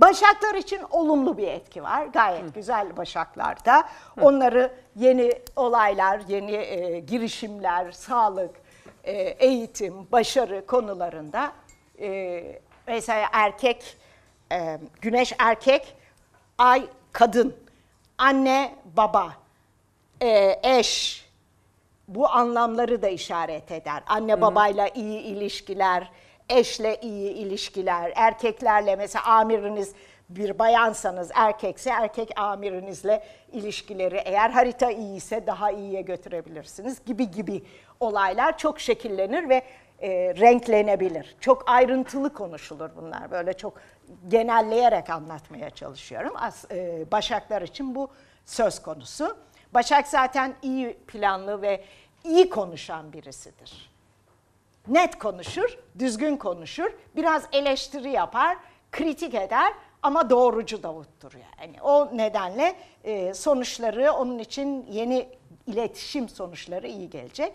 Başaklar için olumlu bir etki var. Gayet Hı. güzel başaklarda. Hı. Onları yeni olaylar, yeni e, girişimler, sağlık, e, eğitim, başarı konularında e, mesela erkek, e, güneş erkek, ay kadın, anne baba, e, eş bu anlamları da işaret eder. Anne Hı. babayla iyi ilişkiler, eşle iyi ilişkiler, erkeklerle mesela amiriniz bir bayansanız erkekse erkek amirinizle ilişkileri eğer harita iyiyse daha iyiye götürebilirsiniz gibi gibi olaylar çok şekillenir ve e, renklenebilir. Çok ayrıntılı konuşulur bunlar. Böyle çok genelleyerek anlatmaya çalışıyorum. As, e, Başaklar için bu söz konusu. Başak zaten iyi planlı ve iyi konuşan birisidir net konuşur, düzgün konuşur, biraz eleştiri yapar, kritik eder ama doğrucu Davut'tur yani. O nedenle e, sonuçları onun için yeni iletişim sonuçları iyi gelecek.